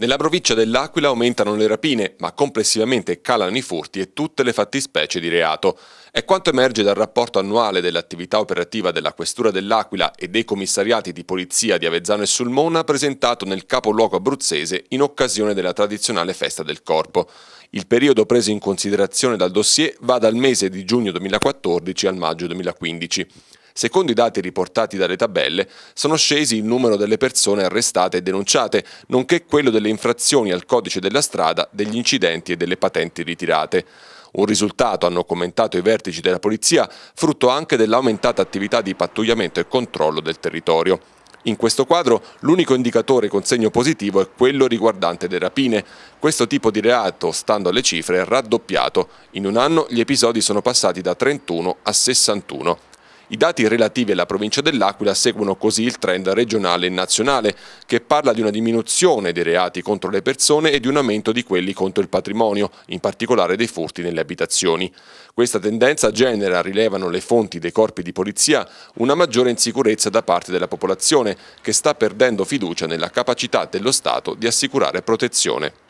Nella provincia dell'Aquila aumentano le rapine, ma complessivamente calano i furti e tutte le fattispecie di reato. È quanto emerge dal rapporto annuale dell'attività operativa della Questura dell'Aquila e dei commissariati di polizia di Avezzano e Sulmona presentato nel capoluogo abruzzese in occasione della tradizionale festa del corpo. Il periodo preso in considerazione dal dossier va dal mese di giugno 2014 al maggio 2015. Secondo i dati riportati dalle tabelle, sono scesi il numero delle persone arrestate e denunciate, nonché quello delle infrazioni al codice della strada, degli incidenti e delle patenti ritirate. Un risultato, hanno commentato i vertici della polizia, frutto anche dell'aumentata attività di pattugliamento e controllo del territorio. In questo quadro l'unico indicatore con segno positivo è quello riguardante le rapine. Questo tipo di reato, stando alle cifre, è raddoppiato. In un anno gli episodi sono passati da 31 a 61. I dati relativi alla provincia dell'Aquila seguono così il trend regionale e nazionale, che parla di una diminuzione dei reati contro le persone e di un aumento di quelli contro il patrimonio, in particolare dei furti nelle abitazioni. Questa tendenza genera, rilevano le fonti dei corpi di polizia, una maggiore insicurezza da parte della popolazione, che sta perdendo fiducia nella capacità dello Stato di assicurare protezione.